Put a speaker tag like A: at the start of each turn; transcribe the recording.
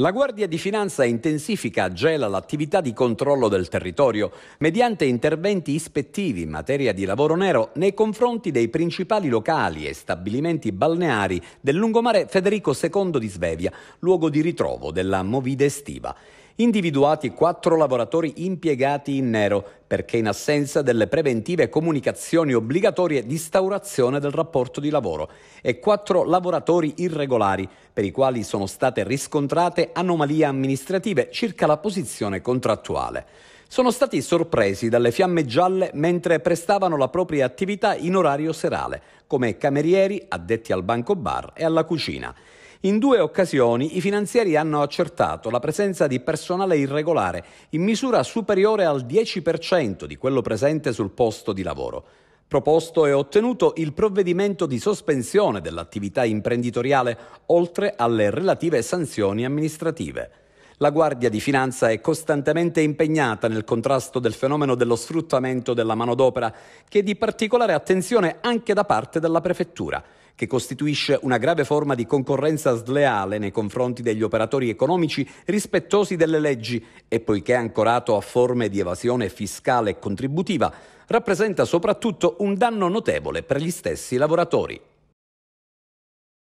A: La Guardia di Finanza intensifica Gela l'attività di controllo del territorio mediante interventi ispettivi in materia di lavoro nero nei confronti dei principali locali e stabilimenti balneari del lungomare Federico II di Svevia, luogo di ritrovo della movida estiva individuati quattro lavoratori impiegati in nero perché in assenza delle preventive comunicazioni obbligatorie di staurazione del rapporto di lavoro e quattro lavoratori irregolari per i quali sono state riscontrate anomalie amministrative circa la posizione contrattuale sono stati sorpresi dalle fiamme gialle mentre prestavano la propria attività in orario serale, come camerieri, addetti al banco bar e alla cucina. In due occasioni i finanzieri hanno accertato la presenza di personale irregolare in misura superiore al 10% di quello presente sul posto di lavoro. Proposto e ottenuto il provvedimento di sospensione dell'attività imprenditoriale, oltre alle relative sanzioni amministrative. La Guardia di Finanza è costantemente impegnata nel contrasto del fenomeno dello sfruttamento della manodopera, che è di particolare attenzione anche da parte della Prefettura che costituisce una grave forma di concorrenza sleale nei confronti degli operatori economici rispettosi delle leggi e poiché ancorato a forme di evasione fiscale e contributiva, rappresenta soprattutto un danno notevole per gli stessi lavoratori.